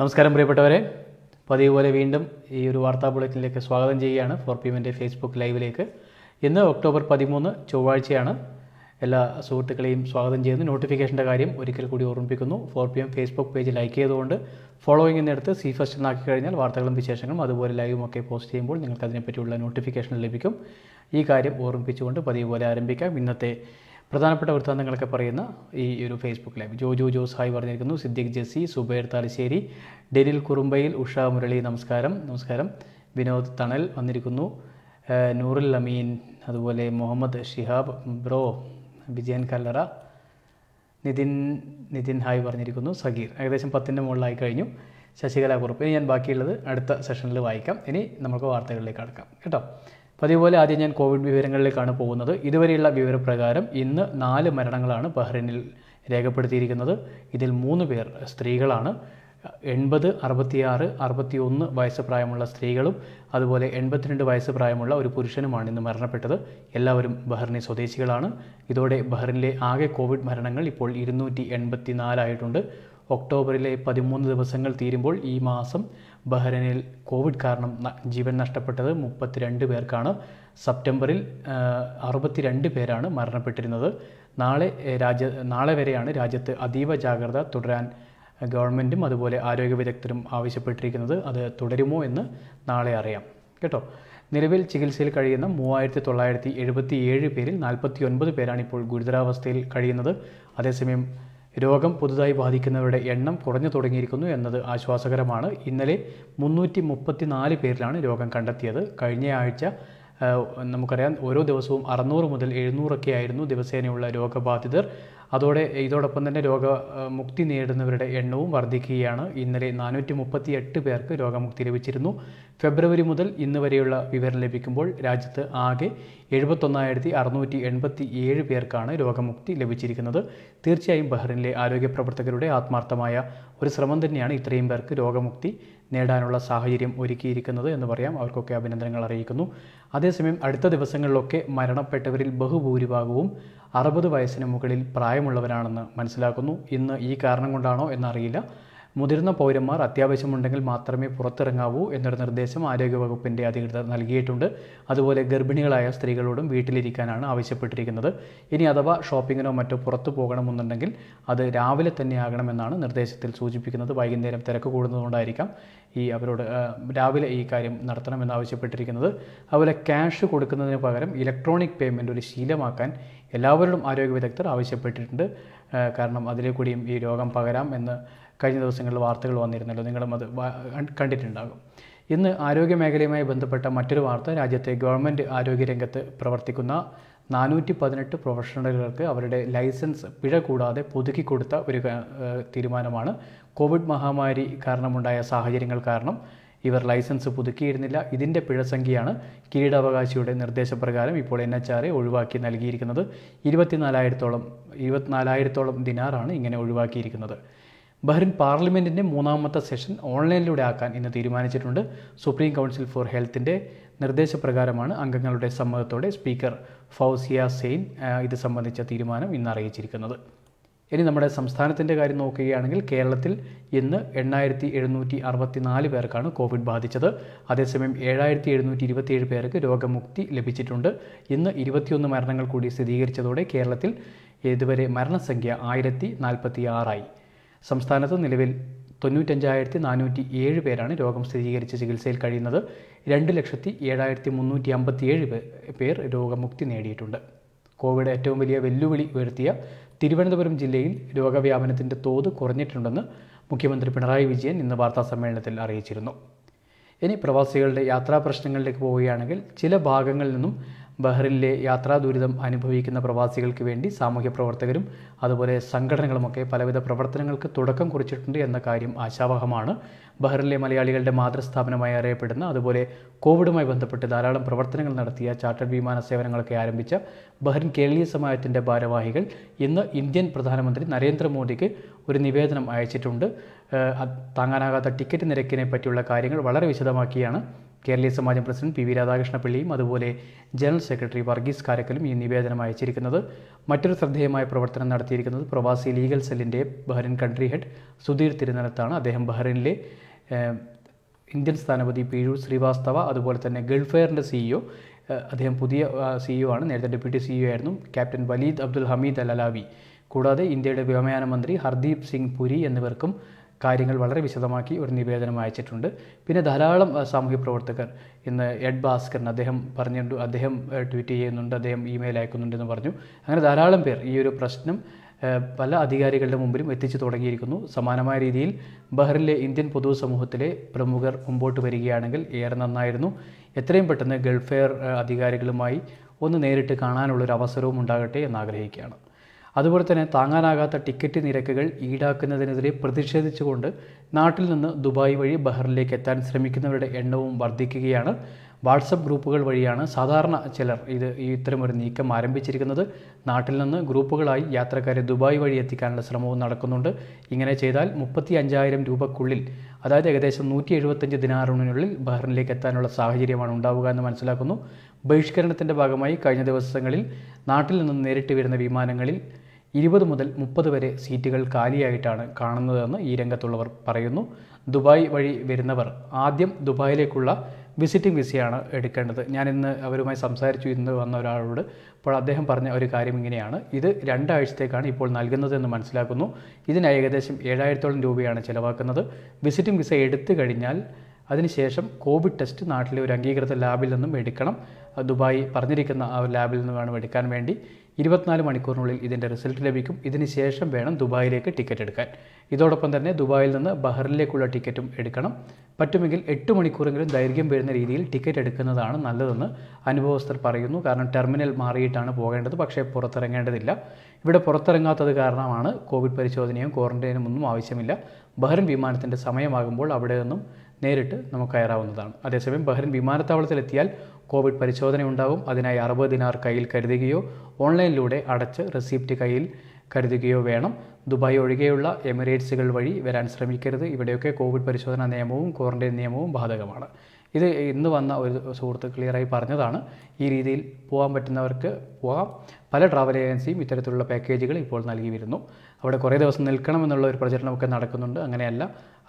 നമസ്കാരം പ്രിയപ്പെട്ടവരെ പതിവ് പോലെ വീണ്ടും ഈ ഒരു വാർത്താ ബുള്ളറ്റിനിലേക്ക് സ്വാഗതം ചെയ്യുകയാണ് ഫോർ പി എമ്മിൻ്റെ ഫേസ്ബുക്ക് ലൈവിലേക്ക് ഇന്ന് ഒക്ടോബർ പതിമൂന്ന് ചൊവ്വാഴ്ചയാണ് എല്ലാ സുഹൃത്തുക്കളെയും സ്വാഗതം ചെയ്യുന്നു നോട്ടിഫിക്കേഷൻ്റെ കാര്യം ഒരിക്കൽ കൂടി ഓർമ്മിപ്പിക്കുന്നു four P M Facebook page like ചെയ്തുകൊണ്ട് ഫോളോയിങ് എന്നെടുത്ത് സി ഫസ്റ്റ് എന്നാക്കി കഴിഞ്ഞാൽ വാർത്തകളും വിശേഷങ്ങളും അതുപോലെ ലൈവും ഒക്കെ പോസ്റ്റ് ചെയ്യുമ്പോൾ നിങ്ങൾക്ക് അതിനെപ്പറ്റിയുള്ള നോട്ടിഫിക്കേഷൻ ലഭിക്കും ഈ കാര്യം ഓർമ്മിപ്പിച്ചുകൊണ്ട് പതിവ് പോലെ ആരംഭിക്കാം ഇന്നത്തെ പ്രധാനപ്പെട്ട വൃത്താന്തങ്ങളൊക്കെ പറയുന്ന ഈ ഒരു Facebook live Joju Jose hi പറഞ്ഞിരിക്കുന്നു സിദ്ദിഖ് ജെസ്സി സുബൈർ താലശ്ശേരി ഡെനിൽ കുറുമ്പയിൽ ഉഷ മുരളി നമസ്കാരം നമസ്കാരം വിനോദ് തണൽ വന്നിരിക്കുന്നു നൂറുൽ അമീൻ അതുപോലെ മുഹമ്മദ് ഷിഹാബ് ബ്രോ വിജയൻ കല്ലറ നിതിൻ നിതിൻ ഹായ് പറഞ്ഞിരിക്കുന്നു സഗീർ ഏകദേശം പത്തിൻ്റെ മുകളിലായി കഴിഞ്ഞു ശശികലാ കുറുപ്പ് ഇനി ഞാൻ ബാക്കിയുള്ളത് അടുത്ത സെഷനിൽ വായിക്കാം ഇനി നമുക്ക് വാർത്തകളിലേക്ക് കടക്കാം കേട്ടോ പതിവ് ആദ്യം ഞാൻ കോവിഡ് വിവരങ്ങളിലേക്കാണ് പോകുന്നത് ഇതുവരെയുള്ള വിവരപ്രകാരം ഇന്ന് നാല് മരണങ്ങളാണ് ബഹ്റിനിൽ രേഖപ്പെടുത്തിയിരിക്കുന്നത് ഇതിൽ മൂന്ന് പേർ സ്ത്രീകളാണ് എൺപത് അറുപത്തിയാറ് അറുപത്തിയൊന്ന് വയസ്സ് പ്രായമുള്ള സ്ത്രീകളും അതുപോലെ എൺപത്തിരണ്ട് വയസ്സ് പ്രായമുള്ള ഒരു പുരുഷനുമാണ് ഇന്ന് മരണപ്പെട്ടത് എല്ലാവരും ബഹ്റിനെ സ്വദേശികളാണ് ഇതോടെ ബഹ്റിനിലെ ആകെ കോവിഡ് മരണങ്ങൾ ഇപ്പോൾ ഇരുന്നൂറ്റി നാലായിട്ടുണ്ട് ഒക്ടോബറിലെ പതിമൂന്ന് ദിവസങ്ങൾ തീരുമ്പോൾ ഈ മാസം ബഹ്റനിൽ കോവിഡ് കാരണം ജീവൻ നഷ്ടപ്പെട്ടത് മുപ്പത്തിരണ്ട് പേർക്കാണ് സെപ്റ്റംബറിൽ അറുപത്തിരണ്ട് പേരാണ് മരണപ്പെട്ടിരുന്നത് നാളെ രാജ്യ നാളെ വരെയാണ് രാജ്യത്ത് അതീവ ജാഗ്രത തുടരാൻ ഗവൺമെൻറ്റും അതുപോലെ ആരോഗ്യ വിദഗ്ധരും ആവശ്യപ്പെട്ടിരിക്കുന്നത് അത് തുടരുമോ എന്ന് നാളെ അറിയാം കേട്ടോ നിലവിൽ ചികിത്സയിൽ കഴിയുന്ന മൂവായിരത്തി തൊള്ളായിരത്തി എഴുപത്തി ഏഴ് പേരിൽ നാൽപ്പത്തി ഒൻപത് പേരാണ് ഇപ്പോൾ ഗുരുതരാവസ്ഥയിൽ കഴിയുന്നത് അതേസമയം രോഗം പുതുതായി ബാധിക്കുന്നവരുടെ എണ്ണം കുറഞ്ഞു തുടങ്ങിയിരിക്കുന്നു എന്നത് ആശ്വാസകരമാണ് ഇന്നലെ മുന്നൂറ്റി മുപ്പത്തിനാല് പേരിലാണ് രോഗം കണ്ടെത്തിയത് കഴിഞ്ഞ ആഴ്ച നമുക്കറിയാം ഓരോ ദിവസവും അറുന്നൂറ് മുതൽ എഴുന്നൂറൊക്കെ ആയിരുന്നു ദിവസേനയുള്ള രോഗബാധിതർ അതോടെ ഇതോടൊപ്പം തന്നെ രോഗമുക്തി നേടുന്നവരുടെ എണ്ണവും വർദ്ധിക്കുകയാണ് ഇന്നലെ നാനൂറ്റി മുപ്പത്തി എട്ട് പേർക്ക് രോഗമുക്തി ലഭിച്ചിരുന്നു ഫെബ്രുവരി മുതൽ ഇന്ന് വരെയുള്ള വിവരം ലഭിക്കുമ്പോൾ രാജ്യത്ത് ആകെ എഴുപത്തൊന്നായിരത്തി അറുന്നൂറ്റി എൺപത്തി ഏഴ് പേർക്കാണ് രോഗമുക്തി ലഭിച്ചിരിക്കുന്നത് തീർച്ചയായും ബഹ്റിനിലെ ആരോഗ്യ പ്രവർത്തകരുടെ ആത്മാർത്ഥമായ ഒരു ശ്രമം തന്നെയാണ് ഇത്രയും പേർക്ക് രോഗമുക്തി നേടാനുള്ള സാഹചര്യം ഒരുക്കിയിരിക്കുന്നത് എന്ന് പറയാം അവർക്കൊക്കെ അഭിനന്ദനങ്ങൾ അറിയിക്കുന്നു അതേസമയം അടുത്ത ദിവസങ്ങളിലൊക്കെ മരണപ്പെട്ടവരിൽ ബഹുഭൂരിഭാഗവും അറുപത് വയസ്സിന് മുകളിൽ പ്രായമുള്ളവരാണെന്ന് മനസ്സിലാക്കുന്നു ഇന്ന് ഈ കാരണം കൊണ്ടാണോ എന്നറിയില്ല മുതിർന്ന പൗരന്മാർ അത്യാവശ്യമുണ്ടെങ്കിൽ മാത്രമേ പുറത്തിറങ്ങാവൂ എന്നൊരു നിർദ്ദേശം ആരോഗ്യവകുപ്പിൻ്റെ അധികൃതർ നൽകിയിട്ടുണ്ട് അതുപോലെ ഗർഭിണികളായ സ്ത്രീകളോടും വീട്ടിലിരിക്കാനാണ് ആവശ്യപ്പെട്ടിരിക്കുന്നത് ഇനി അഥവാ ഷോപ്പിങ്ങിനോ മറ്റോ പുറത്തു പോകണമെന്നുണ്ടെങ്കിൽ അത് രാവിലെ തന്നെ ആകണമെന്നാണ് നിർദ്ദേശത്തിൽ സൂചിപ്പിക്കുന്നത് വൈകുന്നേരം തിരക്ക് കൂടുന്നതുകൊണ്ടായിരിക്കാം ഈ അവരോട് രാവിലെ ഈ കാര്യം നടത്തണമെന്നാവശ്യപ്പെട്ടിരിക്കുന്നത് അതുപോലെ ക്യാഷ് കൊടുക്കുന്നതിന് പകരം ഇലക്ട്രോണിക് പേയ്മെൻ്റ് ഒരു ശീലമാക്കാൻ എല്ലാവരോടും ആരോഗ്യ വിദഗ്ധർ ആവശ്യപ്പെട്ടിട്ടുണ്ട് കാരണം അതിലെ കൂടിയും ഈ രോഗം പകരാം എന്ന് കഴിഞ്ഞ ദിവസങ്ങളിൽ വാർത്തകൾ വന്നിരുന്നല്ലോ നിങ്ങളും അത് കണ്ടിട്ടുണ്ടാകും ഇന്ന് ആരോഗ്യ മേഖലയുമായി ബന്ധപ്പെട്ട മറ്റൊരു വാർത്ത രാജ്യത്തെ ഗവൺമെൻറ് ആരോഗ്യരംഗത്ത് പ്രവർത്തിക്കുന്ന നാനൂറ്റി പതിനെട്ട് പ്രൊഫഷണലുകൾക്ക് അവരുടെ ലൈസൻസ് പിഴ കൂടാതെ പുതുക്കി കൊടുത്ത ഒരു തീരുമാനമാണ് കോവിഡ് മഹാമാരി കാരണമുണ്ടായ സാഹചര്യങ്ങൾ കാരണം ഇവർ ലൈസൻസ് പുതുക്കിയിരുന്നില്ല ഇതിൻ്റെ പിഴസംഖ്യയാണ് കിരീടാവകാശിയുടെ നിർദ്ദേശപ്രകാരം ഇപ്പോൾ എൻ എച്ച് ആർ ഒഴിവാക്കി നൽകിയിരിക്കുന്നത് ഇരുപത്തിനാലായിരത്തോളം ഇരുപത്തിനാലായിരത്തോളം ദിനാറാണ് ഇങ്ങനെ ഒഴിവാക്കിയിരിക്കുന്നത് ബഹ്റിൻ പാർലമെൻറ്റിൻ്റെ മൂന്നാമത്തെ സെഷൻ ഓൺലൈനിലൂടെ ആക്കാൻ ഇന്ന് തീരുമാനിച്ചിട്ടുണ്ട് സുപ്രീം കൗൺസിൽ ഫോർ ഹെൽത്തിൻ്റെ നിർദ്ദേശപ്രകാരമാണ് അംഗങ്ങളുടെ സമ്മതത്തോടെ സ്പീക്കർ ഫൗസിയ സെയിൻ ഇത് സംബന്ധിച്ച തീരുമാനം ഇന്ന് അറിയിച്ചിരിക്കുന്നത് ഇനി നമ്മുടെ സംസ്ഥാനത്തിൻ്റെ കാര്യം നോക്കുകയാണെങ്കിൽ കേരളത്തിൽ ഇന്ന് എണ്ണായിരത്തി എഴുന്നൂറ്റി അറുപത്തിനാല് പേർക്കാണ് കോവിഡ് ബാധിച്ചത് അതേസമയം ഏഴായിരത്തി എഴുന്നൂറ്റി ഇരുപത്തിയേഴ് പേർക്ക് രോഗമുക്തി ലഭിച്ചിട്ടുണ്ട് ഇന്ന് ഇരുപത്തിയൊന്ന് മരണങ്ങൾ കൂടി സ്ഥിരീകരിച്ചതോടെ കേരളത്തിൽ ഇതുവരെ മരണസംഖ്യ ആയിരത്തി നാൽപ്പത്തി ആറായി സംസ്ഥാനത്ത് നിലവിൽ തൊണ്ണൂറ്റഞ്ചായിരത്തി നാനൂറ്റി ഏഴ് പേരാണ് രോഗം സ്ഥിരീകരിച്ച് ചികിത്സയിൽ കഴിയുന്നത് രണ്ട് ലക്ഷത്തി ഏഴായിരത്തി മുന്നൂറ്റി അമ്പത്തിയേഴ് പേർ രോഗമുക്തി നേടിയിട്ടുണ്ട് കോവിഡ് ഏറ്റവും വലിയ വെല്ലുവിളി ഉയർത്തിയ തിരുവനന്തപുരം ജില്ലയിൽ രോഗവ്യാപനത്തിൻ്റെ തോത് കുറഞ്ഞിട്ടുണ്ടെന്ന് മുഖ്യമന്ത്രി പിണറായി വിജയൻ ഇന്ന് വാർത്താ സമ്മേളനത്തിൽ അറിയിച്ചിരുന്നു ഇനി പ്രവാസികളുടെ യാത്രാ പ്രശ്നങ്ങളിലേക്ക് പോവുകയാണെങ്കിൽ ചില ഭാഗങ്ങളിൽ നിന്നും ബഹ്റിനിലെ യാത്രാ ദുരിതം അനുഭവിക്കുന്ന പ്രവാസികൾക്ക് വേണ്ടി സാമൂഹ്യ പ്രവർത്തകരും അതുപോലെ സംഘടനകളുമൊക്കെ പലവിധ പ്രവർത്തനങ്ങൾക്ക് തുടക്കം കുറിച്ചിട്ടുണ്ട് എന്ന കാര്യം ആശാവഹമാണ് ബഹ്റിനിലെ മലയാളികളുടെ മാതൃസ്ഥാപനമായി അറിയപ്പെടുന്ന അതുപോലെ കോവിഡുമായി ബന്ധപ്പെട്ട് ധാരാളം പ്രവർത്തനങ്ങൾ നടത്തിയ ചാർട്ടേഡ് വിമാന സേവനങ്ങളൊക്കെ ആരംഭിച്ച ബഹ്റിൻ കേരളീയ സമാജത്തിൻ്റെ ഭാരവാഹികൾ ഇന്ന് ഇന്ത്യൻ പ്രധാനമന്ത്രി നരേന്ദ്രമോദിക്ക് ഒരു നിവേദനം അയച്ചിട്ടുണ്ട് താങ്ങാനാകാത്ത ടിക്കറ്റ് നിരക്കിനെ പറ്റിയുള്ള കാര്യങ്ങൾ വളരെ വിശദമാക്കിയാണ് Keraleeya Samajam president P V രാധാകൃഷ്ണപിള്ളിയും അതുപോലെ ജനറൽ സെക്രട്ടറി വർഗീസ് കാരക്കലും ഈ നിവേദനം അയച്ചിരിക്കുന്നത് മറ്റൊരു ശ്രദ്ധേയമായ പ്രവർത്തനം നടത്തിയിരിക്കുന്നത് പ്രവാസി ലീഗൽ സെല്ലിൻ്റെ ബഹ്റിൻ കൺട്രി ഹെഡ് സുധീർ തിരുനലത്താണ് അദ്ദേഹം ബഹ്റിനിലെ ഇന്ത്യൻ സ്ഥാനപതി പീഴു ശ്രീവാസ്തവ അതുപോലെ തന്നെ ഗൾഫെയറിൻ്റെ സിഇഒ അദ്ദേഹം പുതിയ സിഇഒ ആണ് നേരത്തെ ഡെപ്യൂട്ടി സിഇഒ ആയിരുന്നു captain Waleed Abdul Hameed Alalawi കൂടാതെ ഇന്ത്യയുടെ വ്യോമയാന മന്ത്രി ഹർദീപ് സിംഗ് പുരി എന്നിവർക്കും കാര്യങ്ങൾ വളരെ വിശദമാക്കി ഒരു നിവേദനം അയച്ചിട്ടുണ്ട് പിന്നെ ധാരാളം സാമൂഹ്യ പ്രവർത്തകർ ഇന്ന് എഡ് ഭാസ്കരൻ അദ്ദേഹം പറഞ്ഞിട്ടുണ്ട് അദ്ദേഹം ട്വീറ്റ് ചെയ്യുന്നുണ്ട് അദ്ദേഹം ഇമെയിൽ അയക്കുന്നുണ്ടെന്ന് പറഞ്ഞു അങ്ങനെ ധാരാളം പേർ ഈ ഒരു പ്രശ്നം പല അധികാരികളുടെ മുമ്പിലും എത്തിച്ചു തുടങ്ങിയിരിക്കുന്നു സമാനമായ രീതിയിൽ ബഹ്റിലെ ഇന്ത്യൻ പൊതുസമൂഹത്തിലെ പ്രമുഖർ മുമ്പോട്ട് വരികയാണെങ്കിൽ ഏറെ നന്നായിരുന്നു എത്രയും പെട്ടെന്ന് ഗൾഫെയർ അധികാരികളുമായി ഒന്ന് നേരിട്ട് കാണാനുള്ളൊരു അവസരവും ഉണ്ടാകട്ടെ എന്ന് ആഗ്രഹിക്കുകയാണ് അതുപോലെ തന്നെ താങ്ങാനാകാത്ത ടിക്കറ്റ് നിരക്കുകൾ ഈടാക്കുന്നതിനെതിരെ പ്രതിഷേധിച്ചുകൊണ്ട് നാട്ടിൽ നിന്ന് ദുബായ് വഴി ബഹ്റിലേക്ക് എത്താൻ ശ്രമിക്കുന്നവരുടെ എണ്ണവും വർദ്ധിക്കുകയാണ് വാട്സപ്പ് ഗ്രൂപ്പുകൾ വഴിയാണ് സാധാരണ ചിലർ ഇത് ഇത്തരമൊരു നീക്കം ആരംഭിച്ചിരിക്കുന്നത് നാട്ടിൽ നിന്ന് ഗ്രൂപ്പുകളായി യാത്രക്കാരെ ദുബായ് വഴി എത്തിക്കാനുള്ള ശ്രമവും നടക്കുന്നുണ്ട് ഇങ്ങനെ ചെയ്താൽ മുപ്പത്തി അഞ്ചായിരം രൂപക്കുള്ളിൽ അതായത് ഏകദേശം നൂറ്റി എഴുപത്തഞ്ച് ദിനാറിനുള്ളിൽ ബഹ്റിനിലേക്ക് എത്താനുള്ള സാഹചര്യമാണ് ഉണ്ടാവുക എന്ന് മനസ്സിലാക്കുന്നു ബഹിഷ്കരണത്തിൻ്റെ ഭാഗമായി കഴിഞ്ഞ ദിവസങ്ങളിൽ നാട്ടിൽ നിന്ന് നേരിട്ട് വരുന്ന വിമാനങ്ങളിൽ ഇരുപത് മുതൽ മുപ്പത് വരെ സീറ്റുകൾ കാലിയായിട്ടാണ് കാണുന്നതെന്ന് ഈ രംഗത്തുള്ളവർ പറയുന്നു ദുബായ് വഴി വരുന്നവർ ആദ്യം ദുബായിലേക്കുള്ള വിസിറ്റിംഗ് വിസയാണ് എടുക്കേണ്ടത് ഞാൻ ഇന്ന് അവരുമായി സംസാരിച്ചു ഇന്ന് വന്ന ഒരാളോട് അപ്പോൾ അദ്ദേഹം പറഞ്ഞ ഒരു കാര്യം ഇങ്ങനെയാണ് ഇത് രണ്ടാഴ്ചത്തേക്കാണ് ഇപ്പോൾ നൽകുന്നതെന്ന് മനസ്സിലാക്കുന്നു ഇതിന് ഏകദേശം ഏഴായിരത്തോളം രൂപയാണ് ചിലവാക്കുന്നത് വിസിറ്റിംഗ് വിസ എടുത്തു കഴിഞ്ഞാൽ അതിനുശേഷം കോവിഡ് ടെസ്റ്റ് നാട്ടിലെ ഒരു അംഗീകൃത ലാബിൽ നിന്നും എടുക്കണം ദുബായ് പറഞ്ഞിരിക്കുന്ന ആ ലാബിൽ നിന്ന് വേണം എടുക്കാൻ വേണ്ടി ഇരുപത്തിനാല് മണിക്കൂറിനുള്ളിൽ ഇതിൻ്റെ റിസൾട്ട് ലഭിക്കും ഇതിന് ശേഷം വേണം ദുബായിലേക്ക് ടിക്കറ്റ് എടുക്കാൻ ഇതോടൊപ്പം തന്നെ ദുബായിൽ നിന്ന് ബഹറിലേക്കുള്ള ടിക്കറ്റും എടുക്കണം പറ്റുമെങ്കിൽ എട്ട് മണിക്കൂറെങ്കിലും ദൈർഘ്യം വരുന്ന രീതിയിൽ ടിക്കറ്റ് എടുക്കുന്നതാണ് നല്ലതെന്ന് അനുഭവസ്ഥർ പറയുന്നു കാരണം ടെർമിനൽ മാറിയിട്ടാണ് പോകേണ്ടത് പക്ഷേ പുറത്തിറങ്ങേണ്ടതില്ല ഇവിടെ പുറത്തിറങ്ങാത്തത് കാരണമാണ് കോവിഡ് പരിശോധനയും ക്വാറന്റൈനും ഒന്നും ആവശ്യമില്ല ബഹ്റിൻ വിമാനത്തിൻ്റെ സമയമാകുമ്പോൾ അവിടെ നിന്നും നേരിട്ട് നമുക്ക് കയറാവുന്നതാണ് അതേസമയം ബഹ്റിൻ വിമാനത്താവളത്തിലെത്തിയാൽ കോവിഡ് പരിശോധന ഉണ്ടാകും അതിനായി അറുപത് ദിനാർ കയ്യിൽ കരുതുകയോ ഓൺലൈനിലൂടെ അടച്ച് റെസിപ്റ്റ് കയ്യിൽ കരുതുകയോ വേണം ദുബായ് ഒഴികെയുള്ള എമിറേറ്റ്സുകൾ വഴി വരാൻ ശ്രമിക്കരുത് ഇവിടെയൊക്കെ കോവിഡ് പരിശോധനാ നിയമവും ക്വാറന്റൈൻ നിയമവും ബാധകമാണ് ഇത് ഇന്ന് വന്ന ഒരു സുഹൃത്ത് ക്ലിയറായി പറഞ്ഞതാണ് ഈ രീതിയിൽ പോകാൻ പറ്റുന്നവർക്ക് പോകാം പല ട്രാവൽ ഏജൻസിയും ഇത്തരത്തിലുള്ള പാക്കേജുകൾ ഇപ്പോൾ നൽകി വരുന്നു അവിടെ കുറേ ദിവസം നിൽക്കണമെന്നുള്ള ഒരു പ്രചരണമൊക്കെ നടക്കുന്നുണ്ട് അങ്ങനെയല്ല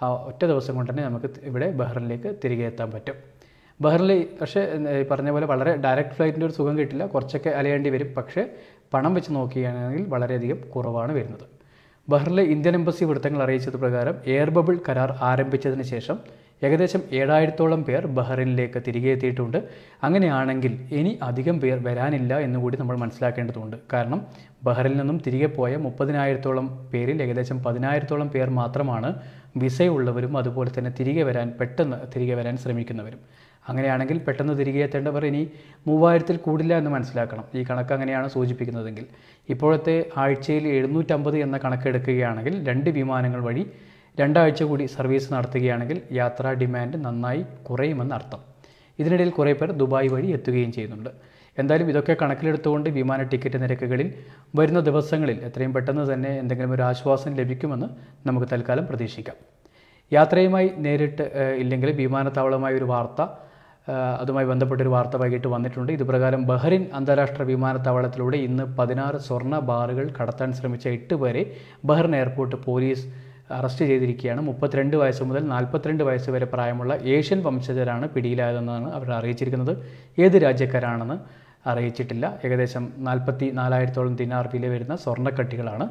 ആ ഒറ്റ ദിവസം കൊണ്ട് തന്നെ നമുക്ക് ഇവിടെ ബഹ്റിനിലേക്ക് തിരികെ എത്താൻ പറ്റും ബഹ്റിനിൽ പക്ഷേ ഈ പറഞ്ഞ പോലെ വളരെ ഡയറക്റ്റ് ഫ്ലൈറ്റിൻ്റെ ഒരു സുഖം കിട്ടില്ല കുറച്ചൊക്കെ അലയേണ്ടി വരും പക്ഷേ പണം വെച്ച് നോക്കുകയാണെങ്കിൽ വളരെയധികം കുറവാണ് വരുന്നത് ബഹ്റിലെ ഇന്ത്യൻ എംബസി വൃത്തങ്ങൾ അറിയിച്ചത് പ്രകാരം എയർ ബബിൾ കരാർ ആരംഭിച്ചതിന് ശേഷം ഏകദേശം ഏഴായിരത്തോളം പേർ ബഹ്റിനിലേക്ക് തിരികെ എത്തിയിട്ടുണ്ട് അങ്ങനെയാണെങ്കിൽ ഇനി അധികം പേർ വരാനില്ല എന്നുകൂടി നമ്മൾ മനസ്സിലാക്കേണ്ടതുണ്ട് കാരണം ബഹ്റിൽ നിന്നും തിരികെ പോയ മുപ്പതിനായിരത്തോളം പേരിൽ ഏകദേശം പതിനായിരത്തോളം പേർ മാത്രമാണ് വിസയുള്ളവരും അതുപോലെ തന്നെ തിരികെ വരാൻ പെട്ടെന്ന് തിരികെ വരാൻ ശ്രമിക്കുന്നവരും അങ്ങനെയാണെങ്കിൽ പെട്ടെന്ന് തിരികെ എത്തേണ്ടവർ ഇനി മൂവായിരത്തിൽ കൂടില്ല എന്ന് മനസ്സിലാക്കണം ഈ കണക്ക് അങ്ങനെയാണ് സൂചിപ്പിക്കുന്നതെങ്കിൽ ഇപ്പോഴത്തെ ആഴ്ചയിൽ എഴുന്നൂറ്റമ്പത് എന്ന കണക്ക് എടുക്കുകയാണെങ്കിൽ രണ്ട് വിമാനങ്ങൾ വഴി രണ്ടാഴ്ച കൂടി സർവീസ് നടത്തുകയാണെങ്കിൽ യാത്രാ ഡിമാൻഡ് നന്നായി കുറയുമെന്ന് അർത്ഥം ഇതിനിടയിൽ കുറേ പേർ ദുബായ് വഴി എത്തുകയും ചെയ്യുന്നുണ്ട് എന്തായാലും ഇതൊക്കെ കണക്കിലെടുത്തുകൊണ്ട് വിമാന ടിക്കറ്റ് നിരക്കുകളിൽ വരുന്ന ദിവസങ്ങളിൽ എത്രയും പെട്ടെന്ന് തന്നെ എന്തെങ്കിലും ഒരു ആശ്വാസം ലഭിക്കുമെന്ന് നമുക്ക് തൽക്കാലം പ്രതീക്ഷിക്കാം യാത്രയുമായി നേരിട്ട് ഇല്ലെങ്കിൽ വിമാനത്താവളമായ ഒരു വാർത്ത അതുമായി ബന്ധപ്പെട്ടൊരു വാർത്ത വൈകിട്ട് വന്നിട്ടുണ്ട് ഇതുപ്രകാരം ബഹ്റിൻ അന്താരാഷ്ട്ര വിമാനത്താവളത്തിലൂടെ ഇന്ന് പതിനാറ് സ്വർണ്ണ ബാറുകൾ കടത്താൻ ശ്രമിച്ച എട്ട് പേരെ ബഹ്റിൻ എയർപോർട്ട് പോലീസ് അറസ്റ്റ് ചെയ്തിരിക്കുകയാണ് മുപ്പത്തിരണ്ട് വയസ്സ് മുതൽ നാൽപ്പത്തിരണ്ട് വയസ്സ് വരെ പ്രായമുള്ള ഏഷ്യൻ വംശജരാണ് പിടിയിലായതെന്നാണ് അവർ അറിയിച്ചിരിക്കുന്നത് ഏത് രാജ്യക്കാരാണെന്ന് അറിയിച്ചിട്ടില്ല ഏകദേശം നാൽപ്പത്തി നാലായിരത്തോളം ദിനാർ വില വരുന്ന സ്വർണ്ണക്കട്ടികളാണ്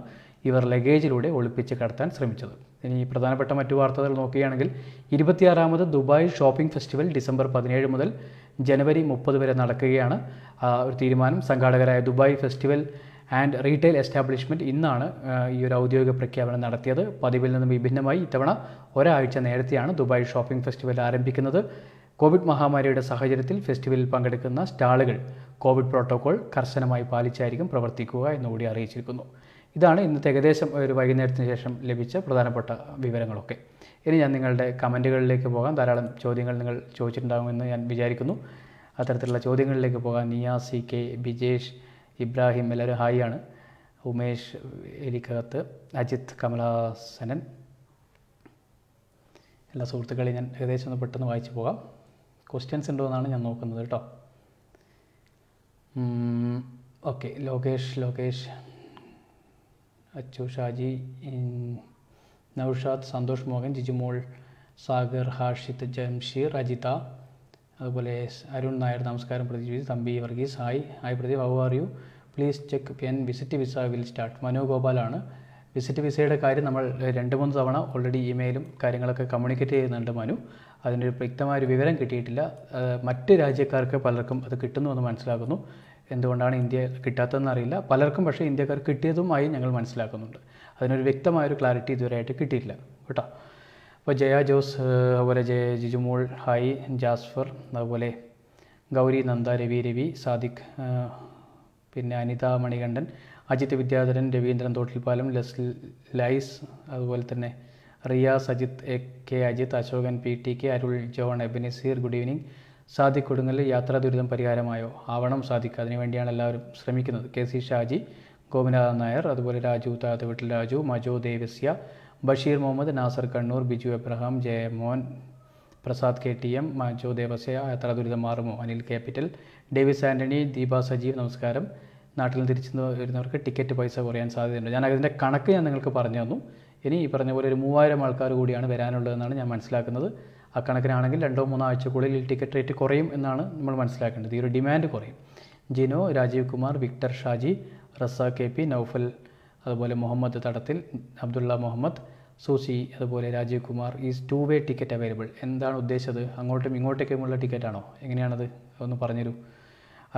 ഇവർ ലഗേജിലൂടെ ഒളിപ്പിച്ച് കടത്താൻ ശ്രമിച്ചത് ഇനി പ്രധാനപ്പെട്ട മറ്റു വാർത്തകൾ നോക്കുകയാണെങ്കിൽ ഇരുപത്തിയാറാമത് ദുബായ് ഷോപ്പിംഗ് ഫെസ്റ്റിവൽ ഡിസംബർ പതിനേഴ് മുതൽ ജനുവരി മുപ്പത് വരെ നടക്കുകയാണ് ഒരു തീരുമാനം സംഘാടകരായ Dubai festival and retail establishment ഇന്നാണ് ഈ ഒരു ഔദ്യോഗിക പ്രഖ്യാപനം നടത്തിയത് പതിവിൽ നിന്ന് വിഭിന്നമായി ഇത്തവണ ഒരാഴ്ച നേരത്തെയാണ് ദുബായ് ഷോപ്പിംഗ് ഫെസ്റ്റിവൽ ആരംഭിക്കുന്നത് കോവിഡ് മഹാമാരിയുടെ സാഹചര്യത്തിൽ ഫെസ്റ്റിവലിൽ പങ്കെടുക്കുന്ന സ്റ്റാളുകൾ കോവിഡ് പ്രോട്ടോകോൾ കർശനമായി പാലിച്ചായിരിക്കും പ്രവർത്തിക്കുക എന്നുകൂടി അറിയിച്ചിരിക്കുന്നു ഇതാണ് ഇന്നത്തെ ഏകദേശം ഒരു വൈകുന്നേരത്തിന് ശേഷം ലഭിച്ച പ്രധാനപ്പെട്ട വിവരങ്ങളൊക്കെ ഇനി ഞാൻ നിങ്ങളുടെ കമൻറ്റുകളിലേക്ക് പോകാം ധാരാളം ചോദ്യങ്ങൾ നിങ്ങൾ ചോദിച്ചിട്ടുണ്ടാകുമെന്ന് ഞാൻ വിചാരിക്കുന്നു അത്തരത്തിലുള്ള ചോദ്യങ്ങളിലേക്ക് പോകാം നിയാസി കെ ബിജേഷ് ഇബ്രാഹിം എല്ലാവരും ഹായ് ആണ് ഉമേഷ് എലിക്കകത്ത് അജിത് കമലാസനൻ എല്ലാ സുഹൃത്തുക്കളെയും ഞാൻ ഏകദേശം ഒന്ന് പെട്ടെന്ന് വായിച്ചു പോകാം ക്വസ്റ്റ്യൻസ് ഉണ്ടോ എന്നാണ് ഞാൻ നോക്കുന്നത് കേട്ടോ ഓക്കെ ലോകേഷ് ലോകേഷ് അച്ചു ഷാജി നൗഷാദ് സന്തോഷ് മോഹൻ ജിജുമോൾ സാഗർ ഹാഷിദ് ജംഷീർ അജിത അതുപോലെ അരുൺ നായർ നമസ്കാരം Pratheeksha Thampi Varghese hi hi Pradeep how are you please check and visit visa will start Mano ഗോപാലാണ് വിസിറ്റ് വിസയുടെ കാര്യം നമ്മൾ രണ്ട് മൂന്ന് തവണ ഓൾറെഡി ഇമെയിലും കാര്യങ്ങളൊക്കെ കമ്മ്യൂണിക്കേറ്റ് ചെയ്യുന്നുണ്ട് മനു അതിൻ്റെ വ്യക്തമായൊരു വിവരം കിട്ടിയിട്ടില്ല മറ്റ് രാജ്യക്കാർക്ക് പലർക്കും അത് കിട്ടുന്നുവെന്ന് മനസ്സിലാക്കുന്നു എന്തുകൊണ്ടാണ് ഇന്ത്യ കിട്ടാത്തതെന്ന് അറിയില്ല പലർക്കും പക്ഷേ ഇന്ത്യക്കാർ കിട്ടിയതുമായി ഞങ്ങൾ മനസ്സിലാക്കുന്നുണ്ട് അതിനൊരു വ്യക്തമായൊരു ക്ലാരിറ്റി ഇതുവരെയായിട്ട് കിട്ടിയിട്ടില്ല കേട്ടോ അപ്പോൾ ജയ ജോസ് അതുപോലെ ജയ ജിജുമോൾ ഹായ് ജാസ്ഫർ അതുപോലെ ഗൗരി നന്ദ രവി രവി സാദിഖ് പിന്നെ അനിത മണികണ്ഠൻ അജിത് വിദ്യാധരൻ രവീന്ദ്രൻ തോട്ടിൽപാലം ലെസ് ലൈസ് അതുപോലെ തന്നെ Riyas Ajith A K Ajith Ashokan P T K Arul John Ebenezer good evening Sadiq Kodungal യാത്രാ ദുരിതം പരിഹാരമായോ ആവണം സാദിഖ് അതിനുവേണ്ടിയാണ് എല്ലാവരും ശ്രമിക്കുന്നത് കെ സി ഷാജി ഗോപിനാഥൻ നായർ അതുപോലെ Raju Thathaveettil Raju Majo Devasya Basheer Muhammad Nasar Kannur Biju Abraham Jayamohan Prasad K T M Majo Devasya യാത്രാ ദുരിതം മാറുമോ അനിൽ ക്യാപിറ്റൽ ഡേവിസ് ആൻ്റണി ദീപ സജീവ് നമസ്കാരം നാട്ടിൽ നിന്ന് തിരിച്ചു വരുന്നവർക്ക് ടിക്കറ്റ് പൈസ കുറയാൻ സാധ്യതയുണ്ട് ഞാൻ അതിൻ്റെ കണക്ക് ഞാൻ നിങ്ങൾക്ക് പറഞ്ഞു തന്നു ഇനി ഈ പറഞ്ഞ പോലെ ഒരു മൂവായിരം ആൾക്കാർ കൂടിയാണ് വരാനുള്ളതെന്നാണ് ഞാൻ മനസ്സിലാക്കുന്നത് ആ കണക്കിനാണെങ്കിൽ രണ്ടോ മൂന്നോ ആഴ്ചക്കുള്ളിൽ ഈ ടിക്കറ്റ് റേറ്റ് കുറയും എന്നാണ് നമ്മൾ മനസ്സിലാക്കേണ്ടത് ഈ ഒരു ഡിമാൻഡ് കുറയും ജിനോ രാജീവ് കുമാർ വിക്ടർ ഷാജി റസ കെ പി നൗഫൽ അതുപോലെ മുഹമ്മദ് തടത്തിൽ അബ്ദുള്ള മുഹമ്മദ് സൂസി അതുപോലെ Rajeev Kumar is two way ticket available എന്താണ് ഉദ്ദേശിച്ചത് അങ്ങോട്ടും ഇങ്ങോട്ടേക്കുമുള്ള ടിക്കറ്റാണോ എങ്ങനെയാണത് ഒന്ന് പറഞ്ഞുതരൂ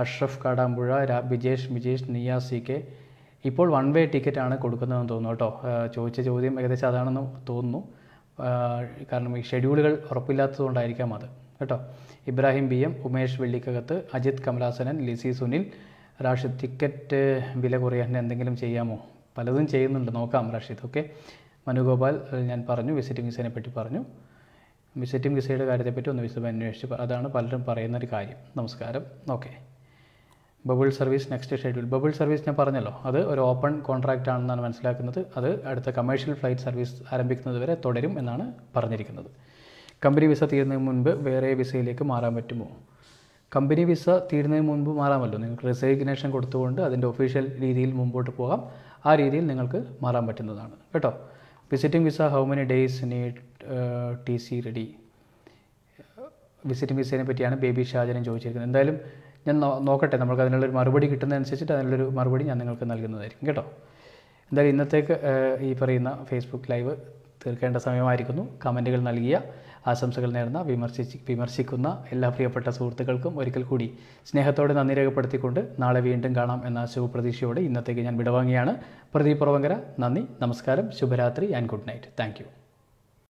അഷ്റഫ് കാടാമ്പുഴ ബിജേഷ് ബിജേഷ് നിയാസ് സി കെ ഇപ്പോൾ വൺ വേ ടിക്കറ്റാണ് കൊടുക്കുന്നതെന്ന് തോന്നുന്നു കേട്ടോ ചോദിച്ച ചോദ്യം ഏകദേശം അതാണെന്ന് തോന്നുന്നു കാരണം ഈ ഷെഡ്യൂളുകൾ ഉറപ്പില്ലാത്തതുകൊണ്ടായിരിക്കാം അത് കേട്ടോ Ibrahim B M Umesh Vellikkakath Ajith Kamalasanan Lizy Sunil Rashid ticket വില കുറയാൻ എന്തെങ്കിലും ചെയ്യാമോ പലതും ചെയ്യുന്നുണ്ട് നോക്കാം റഷീദ് ഓക്കെ മനുഗോപാൽ ഞാൻ പറഞ്ഞു വിസിറ്റിംഗ് വിസേനെ പറ്റി പറഞ്ഞു വിസിറ്റിംഗ് വിസയുടെ കാര്യത്തെപ്പറ്റി ഒന്ന് വിശദമായി അന്വേഷിച്ചു അതാണ് പലരും പറയുന്ന ഒരു കാര്യം നമസ്കാരം okay bubble service next schedule bubble service ഞാൻ പറഞ്ഞല്ലോ അത് ഒരു ഓപ്പൺ കോൺട്രാക്റ്റ് ആണെന്നാണ് മനസ്സിലാക്കുന്നത് അത് അടുത്ത കമേഴ്ഷ്യൽ ഫ്ലൈറ്റ് സർവീസ് ആരംഭിക്കുന്നത് വരെ തുടരും എന്നാണ് പറഞ്ഞിരിക്കുന്നത് കമ്പനി വിസ തീരുന്നതിന് മുൻപ് വേറെ വിസയിലേക്ക് മാറാൻ പറ്റുമോ കമ്പനി വിസ തീരുന്നതിന് മുൻപ് മാറാമല്ലോ നിങ്ങൾക്ക് റെസിഗ്നേഷൻ കൊടുത്തുകൊണ്ട് അതിൻ്റെ ഒഫീഷ്യൽ രീതിയിൽ മുമ്പോട്ട് പോകാം ആ രീതിയിൽ നിങ്ങൾക്ക് മാറാൻ പറ്റുന്നതാണ് കേട്ടോ visiting visa how many days need T C ready visiting വിസയെ പറ്റിയാണ് ബേബി ഷാജനം ചോദിച്ചിരിക്കുന്നത് എന്തായാലും ഞാൻ നോക്കട്ടെ നമുക്ക് അതിനുള്ളൊരു മറുപടി കിട്ടുന്നതനുസരിച്ചിട്ട് അതിനുള്ളൊരു മറുപടി ഞാൻ നിങ്ങൾക്ക് നൽകുന്നതായിരിക്കും കേട്ടോ എന്തായാലും ഇന്നത്തേക്ക് ഈ പറയുന്ന ഫേസ്ബുക്ക് ലൈവ് തീർക്കേണ്ട സമയമായിരിക്കുന്നു കമൻറ്റുകൾ നൽകിയ ആശംസകൾ നേർന്ന വിമർശിച്ച് വിമർശിക്കുന്ന എല്ലാ പ്രിയപ്പെട്ട സുഹൃത്തുക്കൾക്കും ഒരിക്കൽ കൂടി സ്നേഹത്തോടെ നന്ദി രേഖപ്പെടുത്തിക്കൊണ്ട് നാളെ വീണ്ടും കാണാം എന്ന ശുഭപ്രതീക്ഷയോടെ ഇന്നത്തേക്ക് ഞാൻ വിടവാങ്ങിയാണ് പ്രദീപ് പ്രവങ്കര നന്ദി നമസ്കാരം ശുഭരാത്രി ആൻഡ് ഗുഡ് നൈറ്റ് താങ്ക്